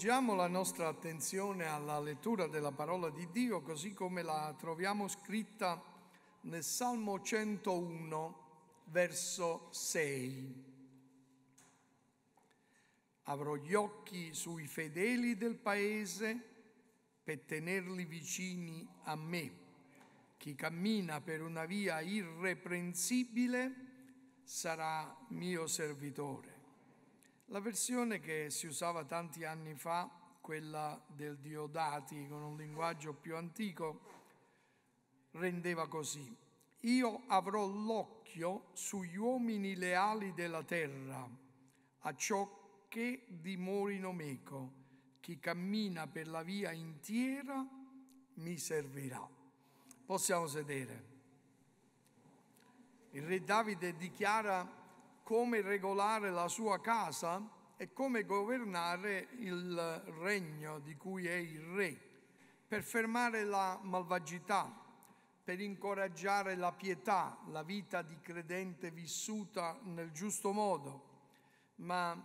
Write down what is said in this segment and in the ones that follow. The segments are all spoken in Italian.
rivolgiamo la nostra attenzione alla lettura della parola di Dio così come la troviamo scritta nel Salmo 101, verso 6. Avrò gli occhi sui fedeli del paese per tenerli vicini a me. Chi cammina per una via irreprensibile sarà mio servitore. La versione che si usava tanti anni fa, quella del Diodati, con un linguaggio più antico, rendeva così. Io avrò l'occhio sugli uomini leali della terra, a ciò che dimorino meco. Chi cammina per la via intiera mi servirà. Possiamo sedere. Il re Davide dichiara come regolare la sua casa e come governare il regno di cui è il re, per fermare la malvagità, per incoraggiare la pietà, la vita di credente vissuta nel giusto modo. Ma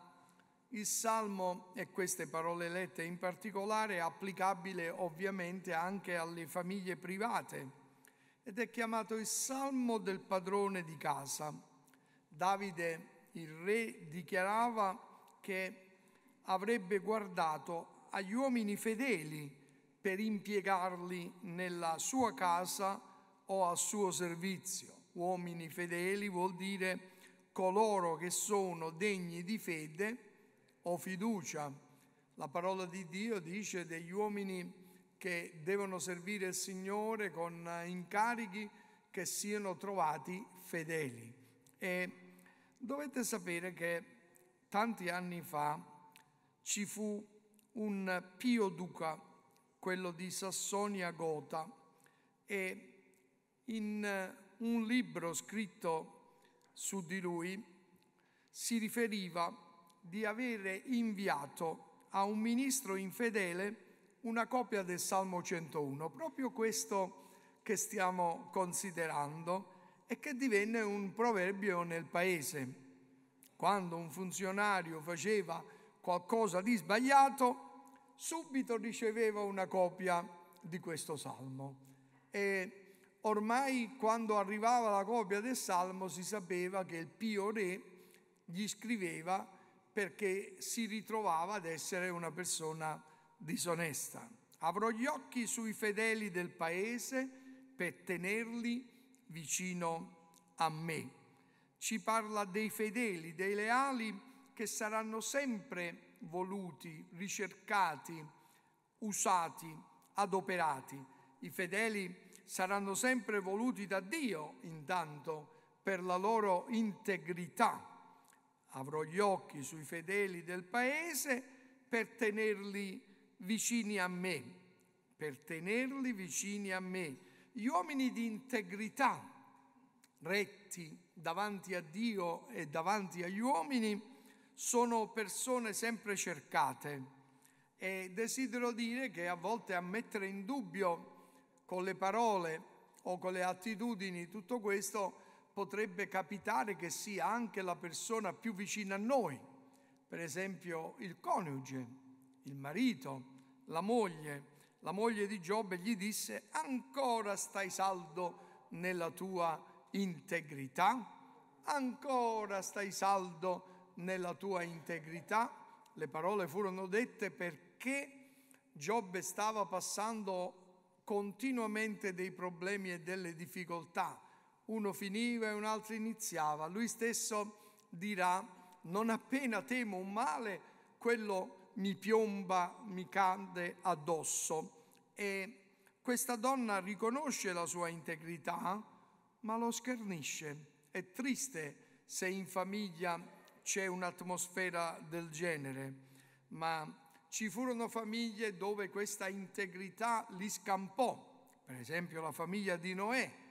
il Salmo e queste parole lette in particolare è applicabile ovviamente anche alle famiglie private ed è chiamato il Salmo del padrone di casa Davide il re dichiarava che avrebbe guardato agli uomini fedeli per impiegarli nella sua casa o al suo servizio. Uomini fedeli vuol dire coloro che sono degni di fede o fiducia. La parola di Dio dice degli uomini che devono servire il Signore con incarichi che siano trovati fedeli. E Dovete sapere che tanti anni fa ci fu un Pio Duca, quello di Sassonia Gotha, e in eh, un libro scritto su di lui si riferiva di avere inviato a un ministro infedele una copia del Salmo 101, proprio questo che stiamo considerando, e che divenne un proverbio nel paese. Quando un funzionario faceva qualcosa di sbagliato, subito riceveva una copia di questo salmo. E ormai quando arrivava la copia del salmo si sapeva che il Pio Re gli scriveva perché si ritrovava ad essere una persona disonesta. Avrò gli occhi sui fedeli del paese per tenerli vicino a me. Ci parla dei fedeli, dei leali che saranno sempre voluti, ricercati, usati, adoperati. I fedeli saranno sempre voluti da Dio intanto per la loro integrità. Avrò gli occhi sui fedeli del paese per tenerli vicini a me, per tenerli vicini a me gli uomini di integrità, retti davanti a Dio e davanti agli uomini, sono persone sempre cercate e desidero dire che a volte a mettere in dubbio con le parole o con le attitudini tutto questo potrebbe capitare che sia anche la persona più vicina a noi, per esempio il coniuge, il marito, la moglie, la moglie di Giobbe gli disse, ancora stai saldo nella tua integrità, ancora stai saldo nella tua integrità. Le parole furono dette perché Giobbe stava passando continuamente dei problemi e delle difficoltà. Uno finiva e un altro iniziava. Lui stesso dirà, non appena temo un male, quello mi piomba, mi cade addosso. E questa donna riconosce la sua integrità, ma lo schernisce. È triste se in famiglia c'è un'atmosfera del genere, ma ci furono famiglie dove questa integrità li scampò, per esempio la famiglia di Noè.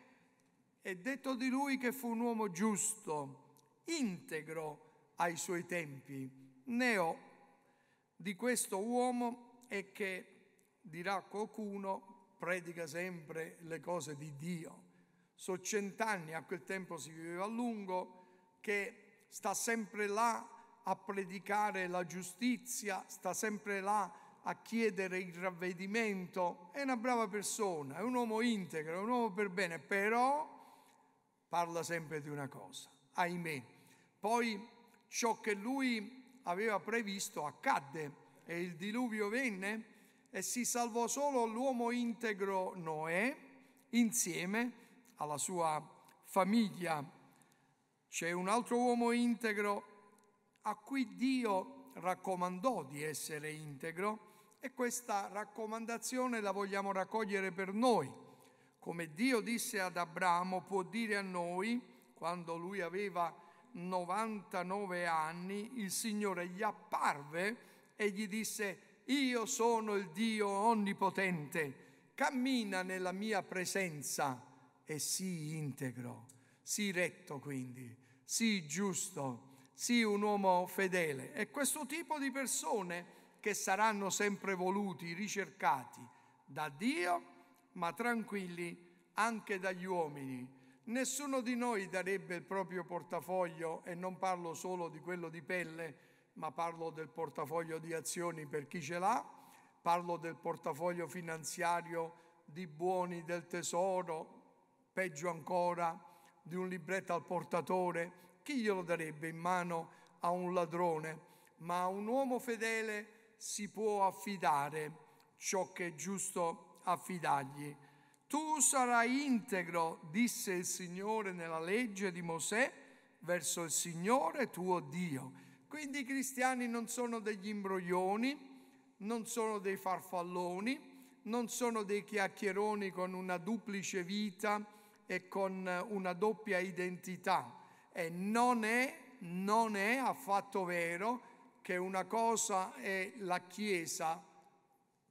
È detto di lui che fu un uomo giusto, integro ai suoi tempi, neo di questo uomo è che, dirà qualcuno, predica sempre le cose di Dio. So cent'anni, a quel tempo si viveva a lungo, che sta sempre là a predicare la giustizia, sta sempre là a chiedere il ravvedimento. È una brava persona, è un uomo integro, è un uomo per bene, però parla sempre di una cosa, ahimè. Poi ciò che lui aveva previsto accadde e il diluvio venne e si salvò solo l'uomo integro Noè insieme alla sua famiglia. C'è un altro uomo integro a cui Dio raccomandò di essere integro e questa raccomandazione la vogliamo raccogliere per noi. Come Dio disse ad Abramo, può dire a noi, quando lui aveva 99 anni il Signore gli apparve e gli disse, io sono il Dio onnipotente, cammina nella mia presenza e sii integro, sii retto quindi, sii giusto, sii un uomo fedele. E questo tipo di persone che saranno sempre voluti, ricercati da Dio, ma tranquilli anche dagli uomini Nessuno di noi darebbe il proprio portafoglio, e non parlo solo di quello di pelle, ma parlo del portafoglio di azioni per chi ce l'ha, parlo del portafoglio finanziario di buoni del tesoro, peggio ancora di un libretto al portatore. Chi glielo darebbe in mano a un ladrone? Ma a un uomo fedele si può affidare ciò che è giusto affidargli tu sarai integro, disse il Signore nella legge di Mosè, verso il Signore tuo Dio. Quindi i cristiani non sono degli imbroglioni, non sono dei farfalloni, non sono dei chiacchieroni con una duplice vita e con eh, una doppia identità. E non è, non è affatto vero che una cosa è la Chiesa,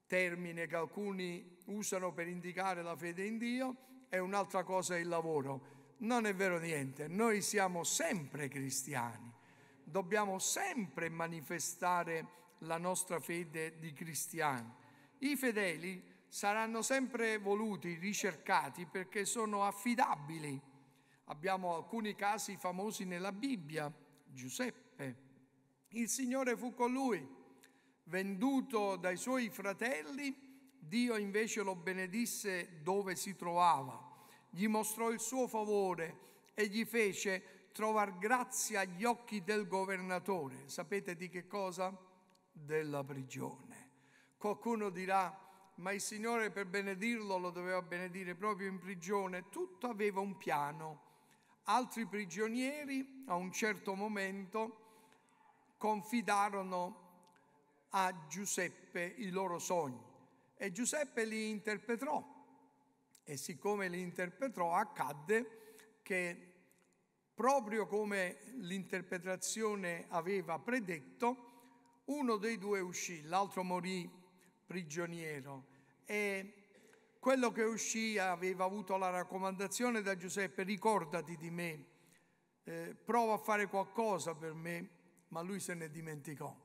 termine che alcuni usano per indicare la fede in Dio e un'altra cosa è il lavoro. Non è vero niente, noi siamo sempre cristiani, dobbiamo sempre manifestare la nostra fede di cristiani. I fedeli saranno sempre voluti, ricercati perché sono affidabili. Abbiamo alcuni casi famosi nella Bibbia, Giuseppe. Il Signore fu con lui, venduto dai suoi fratelli, Dio invece lo benedisse dove si trovava, gli mostrò il suo favore e gli fece trovar grazia agli occhi del governatore. Sapete di che cosa? Della prigione. Qualcuno dirà, ma il Signore per benedirlo lo doveva benedire proprio in prigione, tutto aveva un piano. Altri prigionieri a un certo momento confidarono a Giuseppe i loro sogni. E Giuseppe li interpretò. E siccome li interpretò, accadde che proprio come l'interpretazione aveva predetto, uno dei due uscì, l'altro morì prigioniero e quello che uscì aveva avuto la raccomandazione da Giuseppe, ricordati di me, eh, prova a fare qualcosa per me, ma lui se ne dimenticò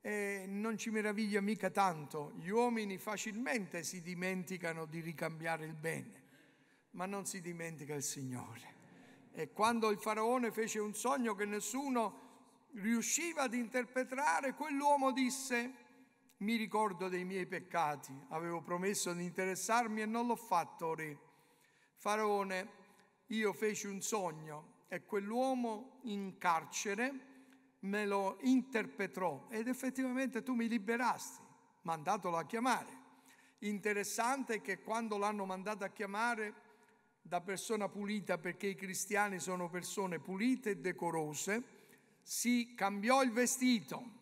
e non ci meraviglia mica tanto, gli uomini facilmente si dimenticano di ricambiare il bene, ma non si dimentica il Signore. E quando il faraone fece un sogno che nessuno riusciva ad interpretare, quell'uomo disse, mi ricordo dei miei peccati, avevo promesso di interessarmi e non l'ho fatto, re. Faraone, io feci un sogno e quell'uomo in carcere me lo interpretò ed effettivamente tu mi liberasti, mandatelo a chiamare. Interessante che quando l'hanno mandato a chiamare da persona pulita, perché i cristiani sono persone pulite e decorose, si cambiò il vestito,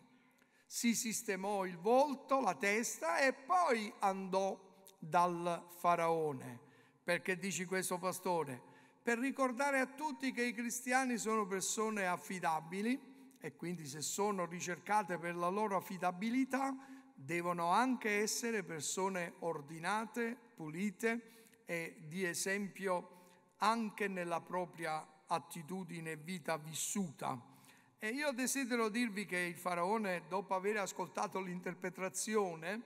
si sistemò il volto, la testa e poi andò dal faraone. Perché dici questo pastore? Per ricordare a tutti che i cristiani sono persone affidabili, e quindi se sono ricercate per la loro affidabilità devono anche essere persone ordinate, pulite e di esempio anche nella propria attitudine e vita vissuta. E io desidero dirvi che il faraone, dopo aver ascoltato l'interpretazione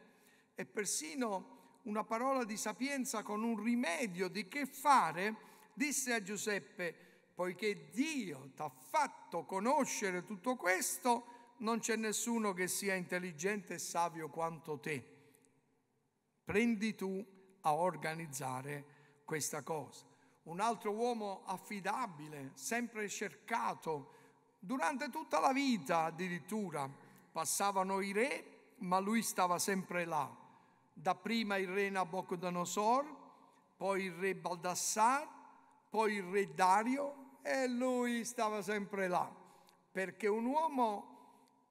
e persino una parola di sapienza con un rimedio di che fare, disse a Giuseppe, poiché Dio ti ha fatto conoscere tutto questo, non c'è nessuno che sia intelligente e savio quanto te. Prendi tu a organizzare questa cosa. Un altro uomo affidabile, sempre cercato, durante tutta la vita addirittura, passavano i re, ma lui stava sempre là. Dapprima il re Nabucodonosor, poi il re Baldassar, poi il re Dario, e lui stava sempre là, perché un uomo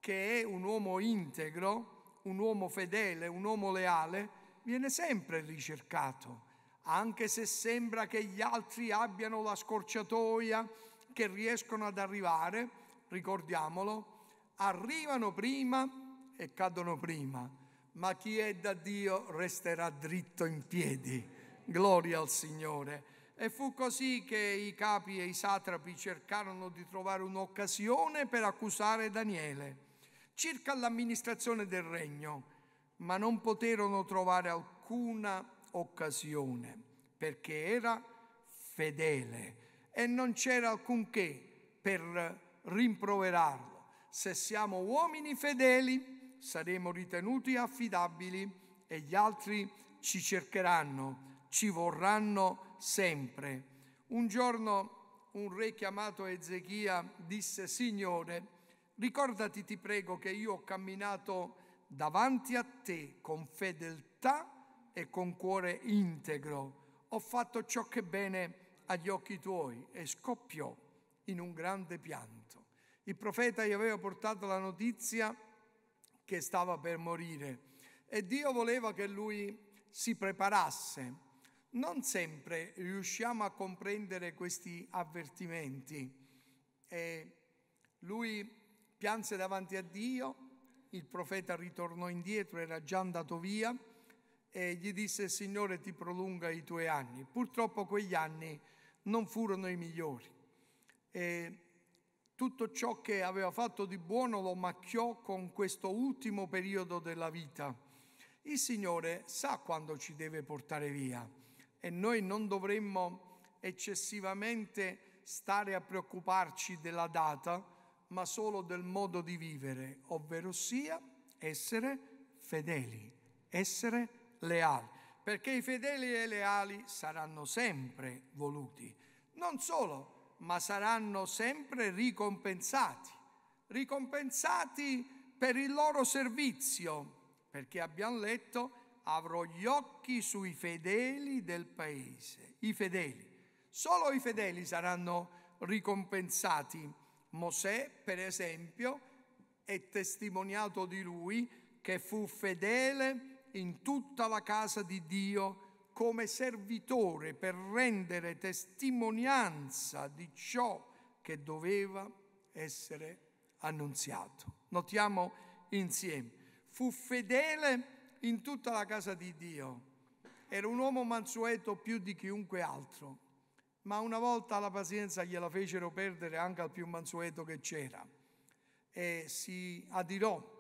che è un uomo integro, un uomo fedele, un uomo leale, viene sempre ricercato, anche se sembra che gli altri abbiano la scorciatoia, che riescono ad arrivare, ricordiamolo, arrivano prima e cadono prima, ma chi è da Dio resterà dritto in piedi. Gloria al Signore. E fu così che i capi e i satrapi cercarono di trovare un'occasione per accusare Daniele circa l'amministrazione del regno, ma non poterono trovare alcuna occasione perché era fedele e non c'era alcunché per rimproverarlo. Se siamo uomini fedeli saremo ritenuti affidabili e gli altri ci cercheranno, ci vorranno sempre. Un giorno un re chiamato Ezechia disse, Signore, ricordati ti prego che io ho camminato davanti a te con fedeltà e con cuore integro. Ho fatto ciò che è bene agli occhi tuoi e scoppiò in un grande pianto. Il profeta gli aveva portato la notizia che stava per morire e Dio voleva che lui si preparasse non sempre riusciamo a comprendere questi avvertimenti. E eh, lui pianse davanti a Dio, il profeta ritornò indietro, era già andato via e gli disse Signore ti prolunga i tuoi anni. Purtroppo quegli anni non furono i migliori. E tutto ciò che aveva fatto di buono lo macchiò con questo ultimo periodo della vita. Il Signore sa quando ci deve portare via e noi non dovremmo eccessivamente stare a preoccuparci della data, ma solo del modo di vivere, ovvero sia essere fedeli, essere leali, perché i fedeli e leali saranno sempre voluti, non solo, ma saranno sempre ricompensati, ricompensati per il loro servizio, perché abbiamo letto avrò gli occhi sui fedeli del paese. I fedeli. Solo i fedeli saranno ricompensati. Mosè, per esempio, è testimoniato di lui che fu fedele in tutta la casa di Dio come servitore per rendere testimonianza di ciò che doveva essere annunziato. Notiamo insieme, fu fedele in tutta la casa di Dio. Era un uomo mansueto più di chiunque altro, ma una volta la pazienza gliela fecero perdere anche al più mansueto che c'era. E si adirò.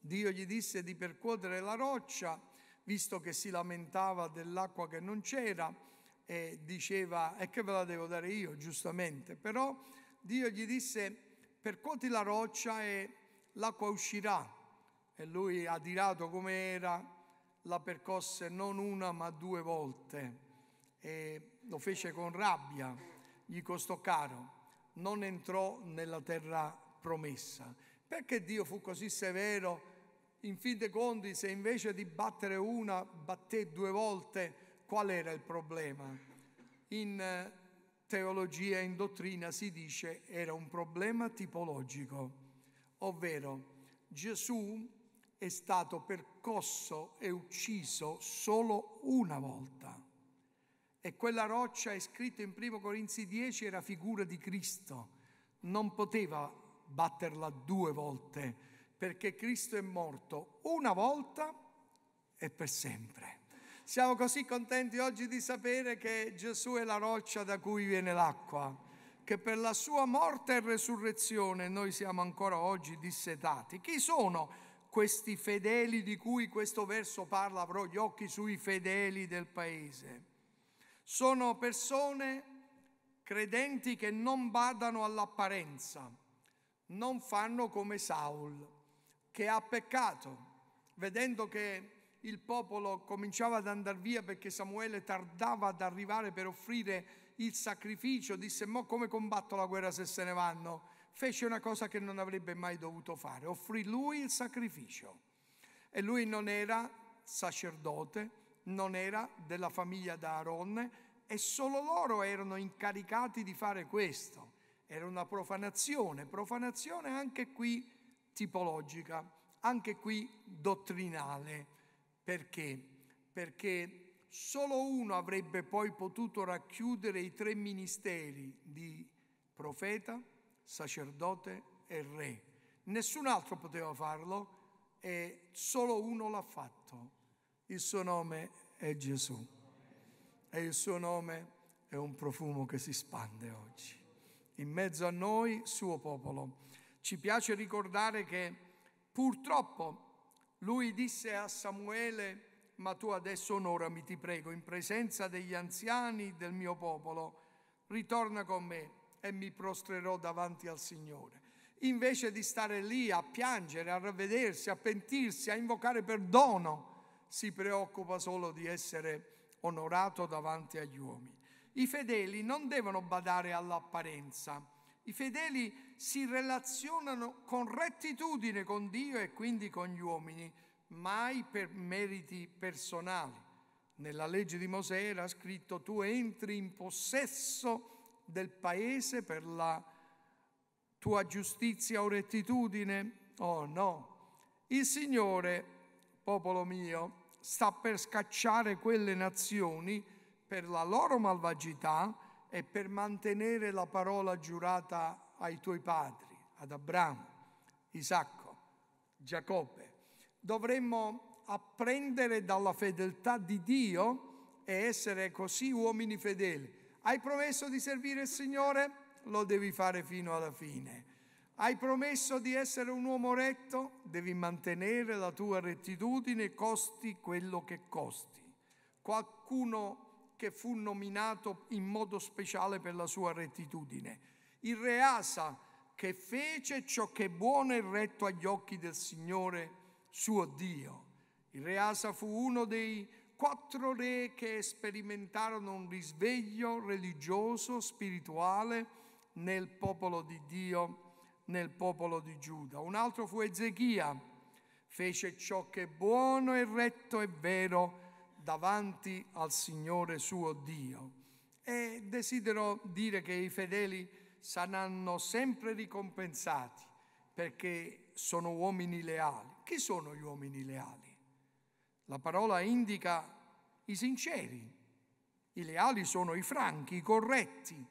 Dio gli disse di percuotere la roccia, visto che si lamentava dell'acqua che non c'era, e diceva, e che ve la devo dare io, giustamente. Però Dio gli disse, percuoti la roccia e l'acqua uscirà e lui adirato come era la percosse non una ma due volte e lo fece con rabbia, gli costò caro, non entrò nella terra promessa. Perché Dio fu così severo? In fin dei conti, se invece di battere una, batté due volte, qual era il problema? In eh, teologia, in dottrina si dice era un problema tipologico, ovvero Gesù è stato percosso e ucciso solo una volta. E quella roccia, è scritto in 1 Corinzi 10, era figura di Cristo. Non poteva batterla due volte, perché Cristo è morto una volta e per sempre. Siamo così contenti oggi di sapere che Gesù è la roccia da cui viene l'acqua, che per la sua morte e resurrezione noi siamo ancora oggi dissetati. Chi sono? questi fedeli di cui questo verso parla, avrò gli occhi sui fedeli del paese. Sono persone credenti che non badano all'apparenza, non fanno come Saul, che ha peccato, vedendo che il popolo cominciava ad andare via perché Samuele tardava ad arrivare per offrire il sacrificio, disse, ma come combatto la guerra se se ne vanno? fece una cosa che non avrebbe mai dovuto fare, offrì lui il sacrificio. E lui non era sacerdote, non era della famiglia d'Aaronne e solo loro erano incaricati di fare questo. Era una profanazione, profanazione anche qui tipologica, anche qui dottrinale. Perché? Perché solo uno avrebbe poi potuto racchiudere i tre ministeri di profeta, sacerdote e re. Nessun altro poteva farlo e solo uno l'ha fatto. Il suo nome è Gesù e il suo nome è un profumo che si spande oggi. In mezzo a noi, suo popolo. Ci piace ricordare che purtroppo lui disse a Samuele, ma tu adesso onorami, ti prego, in presenza degli anziani del mio popolo, ritorna con me e mi prostrerò davanti al Signore. Invece di stare lì a piangere, a ravvedersi, a pentirsi, a invocare perdono, si preoccupa solo di essere onorato davanti agli uomini. I fedeli non devono badare all'apparenza. I fedeli si relazionano con rettitudine con Dio e quindi con gli uomini, mai per meriti personali. Nella legge di Mosè era scritto tu entri in possesso di del paese, per la tua giustizia o rettitudine? Oh no, il Signore, popolo mio, sta per scacciare quelle nazioni per la loro malvagità e per mantenere la parola giurata ai tuoi padri, ad Abramo, Isacco, Giacobbe. Dovremmo apprendere dalla fedeltà di Dio e essere così uomini fedeli. Hai promesso di servire il Signore? Lo devi fare fino alla fine. Hai promesso di essere un uomo retto? Devi mantenere la tua rettitudine, costi quello che costi. Qualcuno che fu nominato in modo speciale per la sua rettitudine. Il re Asa che fece ciò che è buono e retto agli occhi del Signore suo Dio. Il re Asa fu uno dei quattro re che sperimentarono un risveglio religioso, spirituale nel popolo di Dio, nel popolo di Giuda. Un altro fu Ezechia, fece ciò che è buono e retto e vero davanti al Signore suo Dio. E desidero dire che i fedeli saranno sempre ricompensati perché sono uomini leali. Chi sono gli uomini leali? La parola indica i sinceri, i leali sono i franchi, i corretti,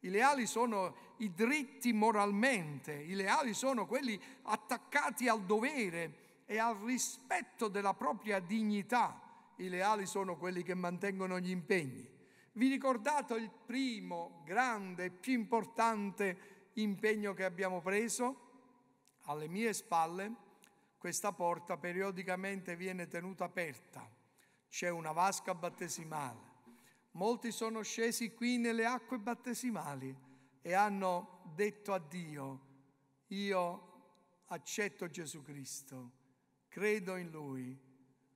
i leali sono i dritti moralmente, i leali sono quelli attaccati al dovere e al rispetto della propria dignità, i leali sono quelli che mantengono gli impegni. Vi ricordate il primo grande e più importante impegno che abbiamo preso? Alle mie spalle questa porta periodicamente viene tenuta aperta, c'è una vasca battesimale. Molti sono scesi qui nelle acque battesimali e hanno detto a Dio, io accetto Gesù Cristo, credo in Lui,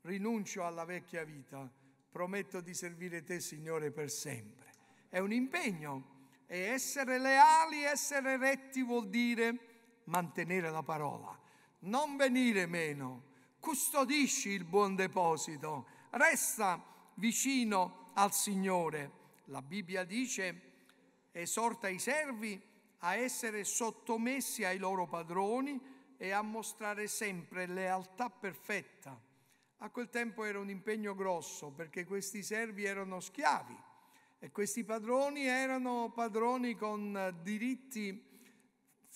rinuncio alla vecchia vita, prometto di servire te Signore per sempre. È un impegno e essere leali, essere retti vuol dire mantenere la parola non venire meno, custodisci il buon deposito, resta vicino al Signore. La Bibbia dice, esorta i servi a essere sottomessi ai loro padroni e a mostrare sempre lealtà perfetta. A quel tempo era un impegno grosso perché questi servi erano schiavi e questi padroni erano padroni con diritti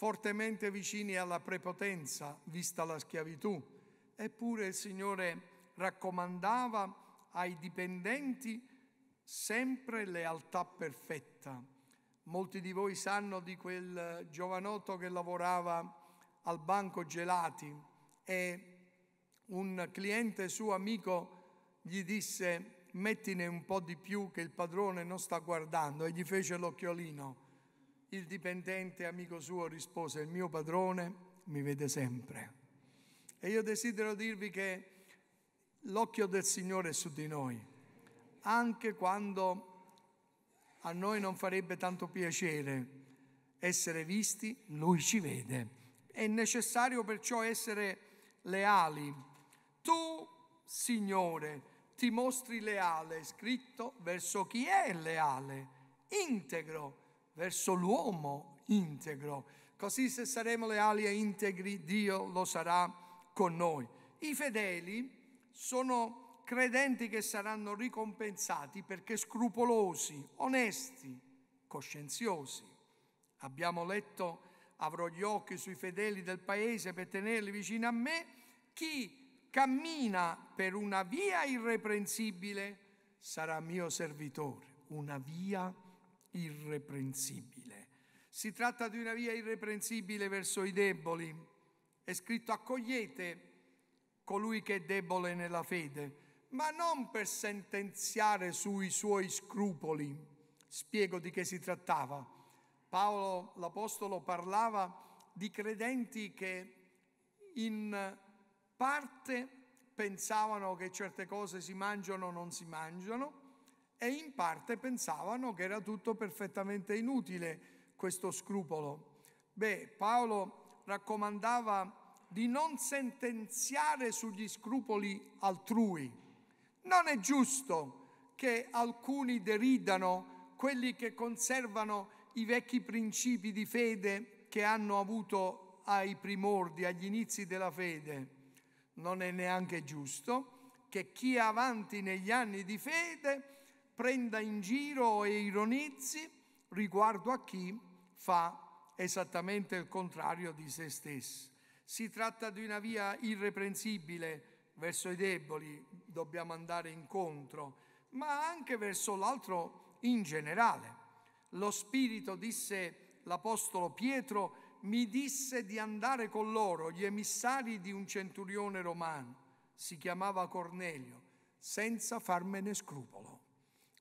fortemente vicini alla prepotenza, vista la schiavitù. Eppure il Signore raccomandava ai dipendenti sempre lealtà perfetta. Molti di voi sanno di quel giovanotto che lavorava al banco gelati e un cliente suo amico gli disse mettine un po' di più che il padrone non sta guardando e gli fece l'occhiolino. Il dipendente amico suo rispose, il mio padrone mi vede sempre. E io desidero dirvi che l'occhio del Signore è su di noi, anche quando a noi non farebbe tanto piacere essere visti, Lui ci vede. È necessario perciò essere leali. Tu, Signore, ti mostri leale, scritto verso chi è leale, integro verso l'uomo integro. Così se saremo leali e integri, Dio lo sarà con noi. I fedeli sono credenti che saranno ricompensati perché scrupolosi, onesti, coscienziosi. Abbiamo letto, avrò gli occhi sui fedeli del paese per tenerli vicino a me. Chi cammina per una via irreprensibile sarà mio servitore, una via irreprensibile irreprensibile. Si tratta di una via irreprensibile verso i deboli. È scritto accogliete colui che è debole nella fede, ma non per sentenziare sui suoi scrupoli. Spiego di che si trattava. Paolo l'Apostolo parlava di credenti che in parte pensavano che certe cose si mangiano o non si mangiano, e in parte pensavano che era tutto perfettamente inutile questo scrupolo. Beh, Paolo raccomandava di non sentenziare sugli scrupoli altrui. Non è giusto che alcuni deridano quelli che conservano i vecchi principi di fede che hanno avuto ai primordi, agli inizi della fede. Non è neanche giusto che chi è avanti negli anni di fede prenda in giro e ironizzi riguardo a chi fa esattamente il contrario di se stesso. Si tratta di una via irreprensibile verso i deboli, dobbiamo andare incontro, ma anche verso l'altro in generale. Lo Spirito, disse l'Apostolo Pietro, mi disse di andare con loro, gli emissari di un centurione romano, si chiamava Cornelio, senza farmene scrupolo.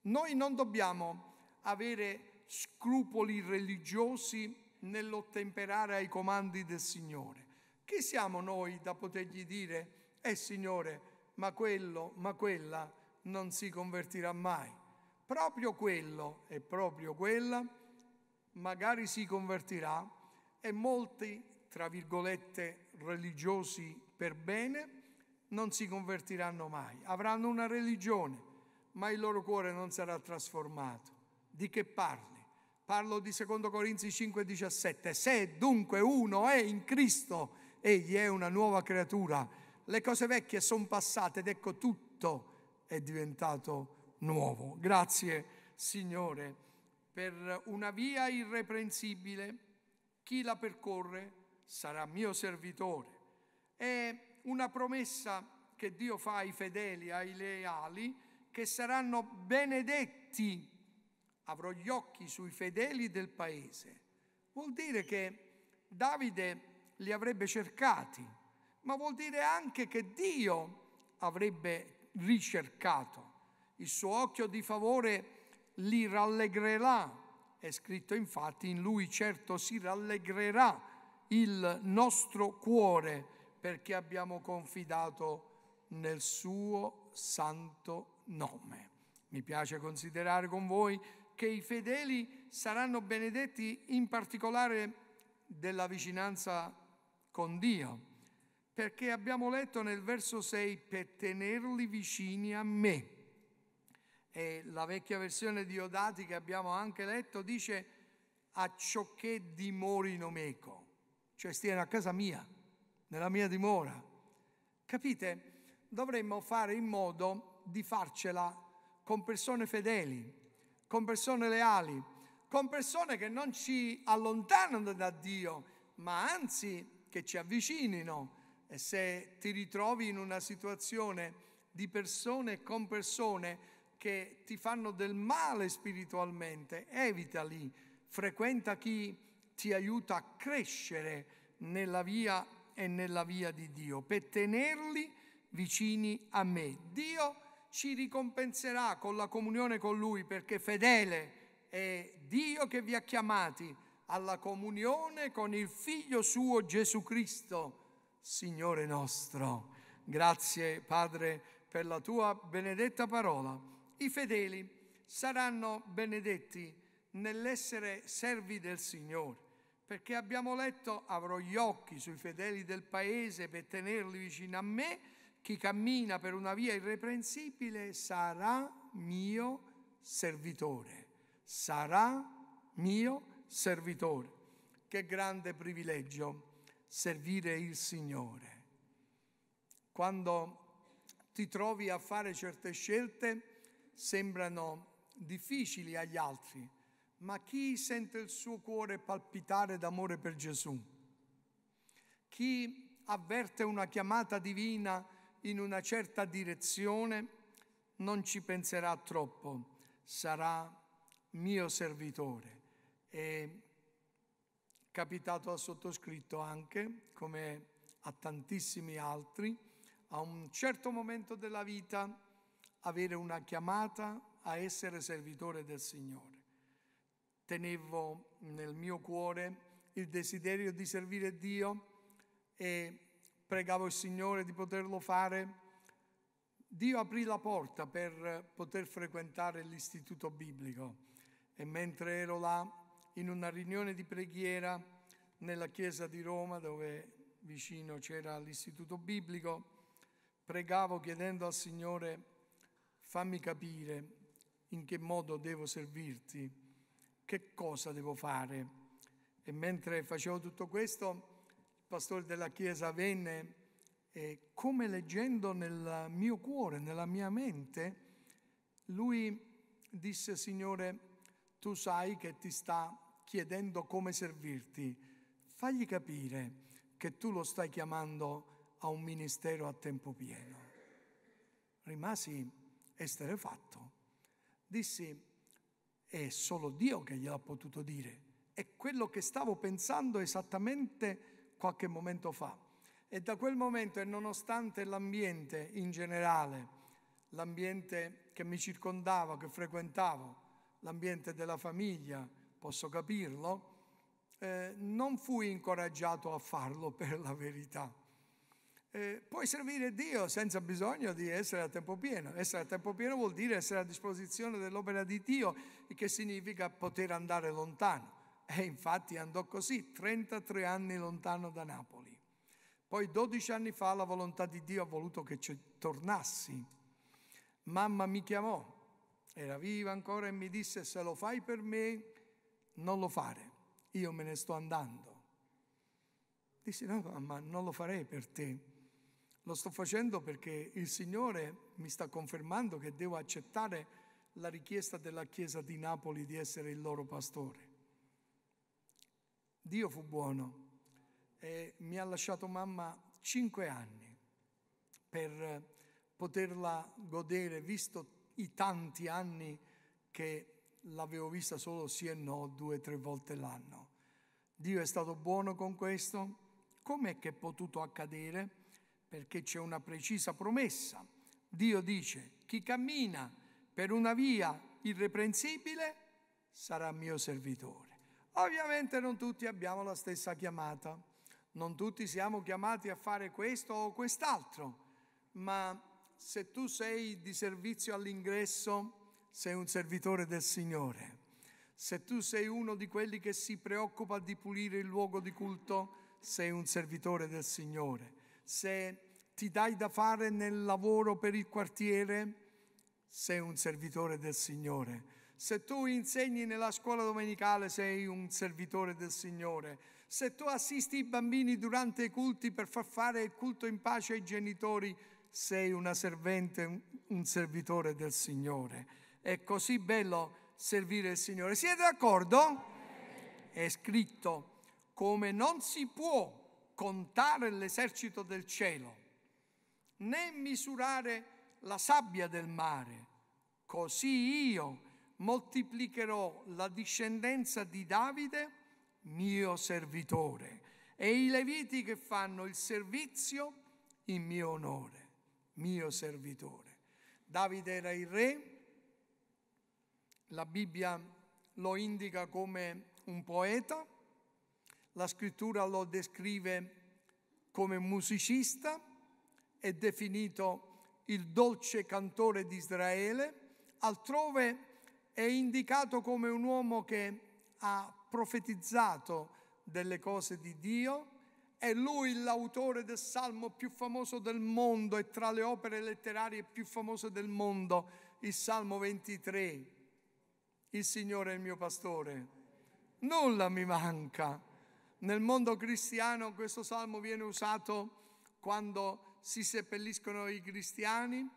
Noi non dobbiamo avere scrupoli religiosi nell'ottemperare ai comandi del Signore. Chi siamo noi da potergli dire, eh Signore, ma quello, ma quella non si convertirà mai. Proprio quello e proprio quella magari si convertirà e molti, tra virgolette, religiosi per bene non si convertiranno mai. Avranno una religione, ma il loro cuore non sarà trasformato. Di che parli? Parlo di 2 Corinzi 5,17. Se dunque uno è in Cristo, egli è una nuova creatura. Le cose vecchie sono passate ed ecco tutto è diventato nuovo. Grazie Signore per una via irreprensibile. Chi la percorre sarà mio servitore. È una promessa che Dio fa ai fedeli, ai leali che saranno benedetti. Avrò gli occhi sui fedeli del paese. Vuol dire che Davide li avrebbe cercati, ma vuol dire anche che Dio avrebbe ricercato. Il suo occhio di favore li rallegrerà. È scritto infatti in lui certo si rallegrerà il nostro cuore perché abbiamo confidato nel suo santo nome. Mi piace considerare con voi che i fedeli saranno benedetti in particolare della vicinanza con Dio, perché abbiamo letto nel verso 6 per tenerli vicini a me. E la vecchia versione di Odati che abbiamo anche letto dice a ciò che dimorino meco, cioè stiano a casa mia, nella mia dimora. Capite? Dovremmo fare in modo di farcela con persone fedeli, con persone leali, con persone che non ci allontanano da Dio, ma anzi che ci avvicinino. E se ti ritrovi in una situazione di persone con persone che ti fanno del male spiritualmente, evitali, frequenta chi ti aiuta a crescere nella via e nella via di Dio, per tenerli vicini a me. Dio è ci ricompenserà con la comunione con Lui, perché fedele è Dio che vi ha chiamati alla comunione con il Figlio suo Gesù Cristo, Signore nostro. Grazie Padre per la tua benedetta parola. I fedeli saranno benedetti nell'essere servi del Signore, perché abbiamo letto avrò gli occhi sui fedeli del paese per tenerli vicino a me chi cammina per una via irreprensibile sarà mio servitore, sarà mio servitore. Che grande privilegio servire il Signore. Quando ti trovi a fare certe scelte, sembrano difficili agli altri, ma chi sente il suo cuore palpitare d'amore per Gesù? Chi avverte una chiamata divina in una certa direzione, non ci penserà troppo, sarà mio servitore. È capitato al sottoscritto anche, come a tantissimi altri, a un certo momento della vita avere una chiamata a essere servitore del Signore. Tenevo nel mio cuore il desiderio di servire Dio e pregavo il Signore di poterlo fare, Dio aprì la porta per poter frequentare l'istituto biblico e mentre ero là in una riunione di preghiera nella chiesa di Roma dove vicino c'era l'istituto biblico, pregavo chiedendo al Signore fammi capire in che modo devo servirti, che cosa devo fare. E mentre facevo tutto questo pastore della Chiesa venne e come leggendo nel mio cuore, nella mia mente, lui disse, Signore, tu sai che ti sta chiedendo come servirti, fagli capire che tu lo stai chiamando a un ministero a tempo pieno. Rimasi esterefatto. Dissi, è solo Dio che gliel'ha potuto dire. E quello che stavo pensando esattamente qualche momento fa. E da quel momento, e nonostante l'ambiente in generale, l'ambiente che mi circondava, che frequentavo, l'ambiente della famiglia, posso capirlo, eh, non fui incoraggiato a farlo per la verità. Eh, puoi servire Dio senza bisogno di essere a tempo pieno. Essere a tempo pieno vuol dire essere a disposizione dell'opera di Dio, che significa poter andare lontano. E infatti andò così, 33 anni lontano da Napoli. Poi 12 anni fa la volontà di Dio ha voluto che ci tornassi. Mamma mi chiamò, era viva ancora e mi disse se lo fai per me non lo fare, io me ne sto andando. Dissi no mamma non lo farei per te, lo sto facendo perché il Signore mi sta confermando che devo accettare la richiesta della Chiesa di Napoli di essere il loro pastore. Dio fu buono e mi ha lasciato mamma cinque anni per poterla godere, visto i tanti anni che l'avevo vista solo sì e no due o tre volte l'anno. Dio è stato buono con questo? Com'è che è potuto accadere? Perché c'è una precisa promessa. Dio dice, chi cammina per una via irreprensibile sarà mio servitore. Ovviamente non tutti abbiamo la stessa chiamata, non tutti siamo chiamati a fare questo o quest'altro, ma se tu sei di servizio all'ingresso, sei un servitore del Signore. Se tu sei uno di quelli che si preoccupa di pulire il luogo di culto, sei un servitore del Signore. Se ti dai da fare nel lavoro per il quartiere, sei un servitore del Signore se tu insegni nella scuola domenicale sei un servitore del Signore, se tu assisti i bambini durante i culti per far fare il culto in pace ai genitori, sei una servente, un servitore del Signore. È così bello servire il Signore. Siete d'accordo? È scritto come non si può contare l'esercito del cielo, né misurare la sabbia del mare, così io moltiplicherò la discendenza di Davide, mio servitore, e i leviti che fanno il servizio in mio onore, mio servitore. Davide era il re, la Bibbia lo indica come un poeta, la scrittura lo descrive come musicista, è definito il dolce cantore di Israele, altrove è indicato come un uomo che ha profetizzato delle cose di Dio, è lui l'autore del salmo più famoso del mondo e tra le opere letterarie più famose del mondo, il Salmo 23. Il Signore è il mio pastore, nulla mi manca. Nel mondo cristiano questo salmo viene usato quando si seppelliscono i cristiani,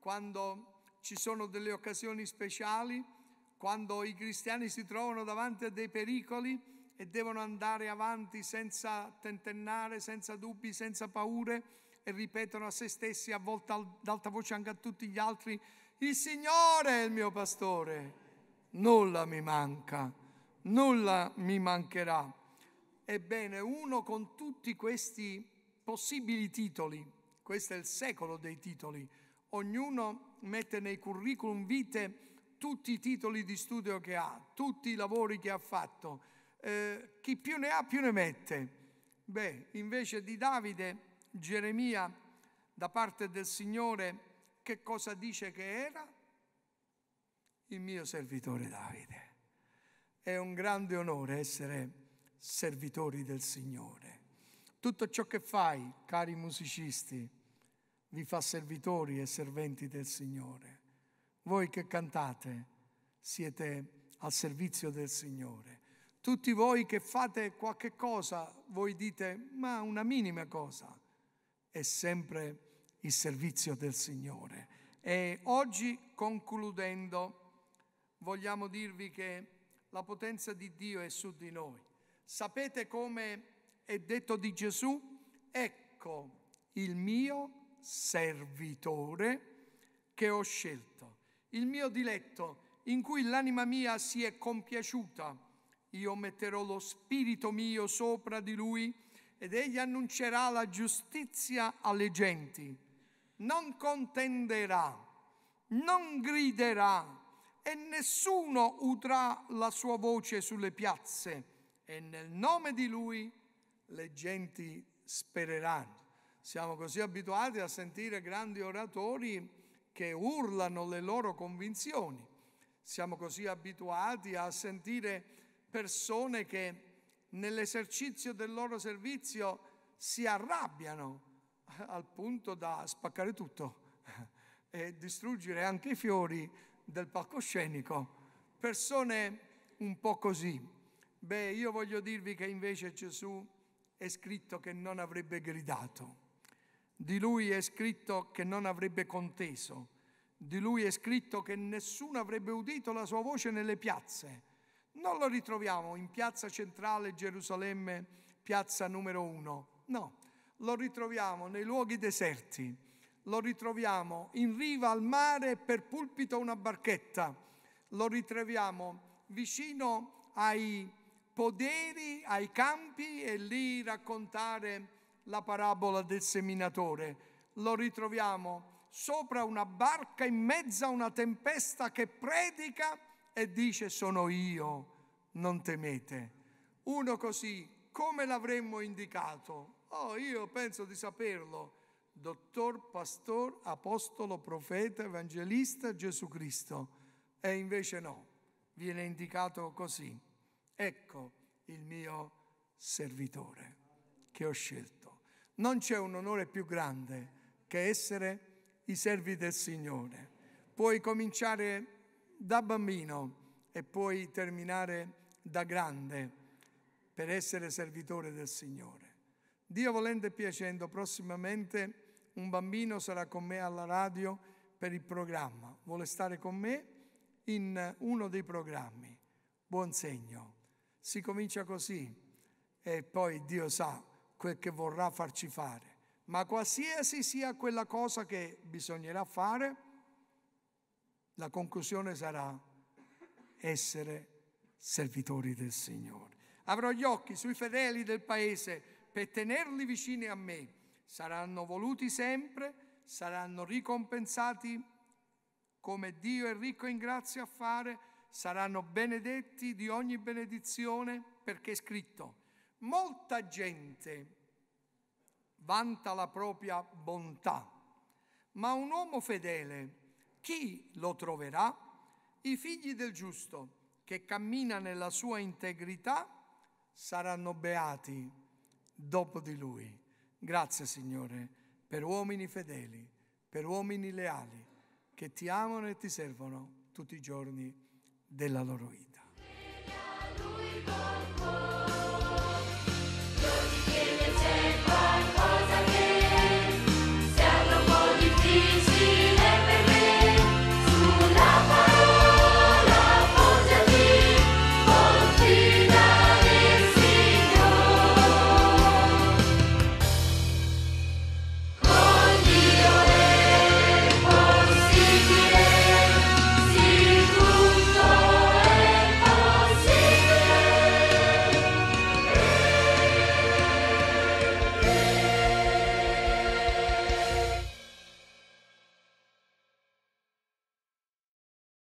quando ci sono delle occasioni speciali quando i cristiani si trovano davanti a dei pericoli e devono andare avanti senza tentennare, senza dubbi, senza paure e ripetono a se stessi, a volte ad alta voce anche a tutti gli altri, il Signore è il mio pastore, nulla mi manca, nulla mi mancherà. Ebbene, uno con tutti questi possibili titoli, questo è il secolo dei titoli, ognuno mette nei curriculum vitae tutti i titoli di studio che ha, tutti i lavori che ha fatto. Eh, chi più ne ha più ne mette. Beh, invece di Davide, Geremia, da parte del Signore, che cosa dice che era? Il mio servitore Davide. È un grande onore essere servitori del Signore. Tutto ciò che fai, cari musicisti, vi fa servitori e serventi del Signore voi che cantate siete al servizio del Signore. Tutti voi che fate qualche cosa, voi dite, ma una minima cosa, è sempre il servizio del Signore. E oggi, concludendo, vogliamo dirvi che la potenza di Dio è su di noi. Sapete come è detto di Gesù? Ecco il mio servitore che ho scelto il mio diletto in cui l'anima mia si è compiaciuta. Io metterò lo spirito mio sopra di lui ed egli annuncerà la giustizia alle genti. Non contenderà, non griderà e nessuno udrà la sua voce sulle piazze e nel nome di lui le genti spereranno. Siamo così abituati a sentire grandi oratori che urlano le loro convinzioni. Siamo così abituati a sentire persone che nell'esercizio del loro servizio si arrabbiano al punto da spaccare tutto e distruggere anche i fiori del palcoscenico. Persone un po' così. Beh, io voglio dirvi che invece Gesù è scritto che non avrebbe gridato. Di lui è scritto che non avrebbe conteso, di lui è scritto che nessuno avrebbe udito la sua voce nelle piazze. Non lo ritroviamo in piazza centrale Gerusalemme, piazza numero uno, no, lo ritroviamo nei luoghi deserti, lo ritroviamo in riva al mare per pulpito una barchetta, lo ritroviamo vicino ai poderi, ai campi e lì raccontare la parabola del seminatore. Lo ritroviamo sopra una barca in mezzo a una tempesta che predica e dice sono io, non temete. Uno così, come l'avremmo indicato? Oh, io penso di saperlo. Dottor, pastor, apostolo, profeta, evangelista, Gesù Cristo. E invece no, viene indicato così. Ecco il mio servitore che ho scelto. Non c'è un onore più grande che essere i servi del Signore. Puoi cominciare da bambino e puoi terminare da grande per essere servitore del Signore. Dio volendo e piacendo, prossimamente un bambino sarà con me alla radio per il programma. Vuole stare con me in uno dei programmi. Buon segno. Si comincia così e poi Dio sa quel che vorrà farci fare, ma qualsiasi sia quella cosa che bisognerà fare, la conclusione sarà essere servitori del Signore. Avrò gli occhi sui fedeli del paese per tenerli vicini a me. Saranno voluti sempre, saranno ricompensati come Dio è ricco in grazia a fare, saranno benedetti di ogni benedizione perché è scritto Molta gente vanta la propria bontà, ma un uomo fedele chi lo troverà? I figli del giusto che cammina nella sua integrità saranno beati dopo di lui. Grazie Signore per uomini fedeli, per uomini leali che ti amano e ti servono tutti i giorni della loro vita.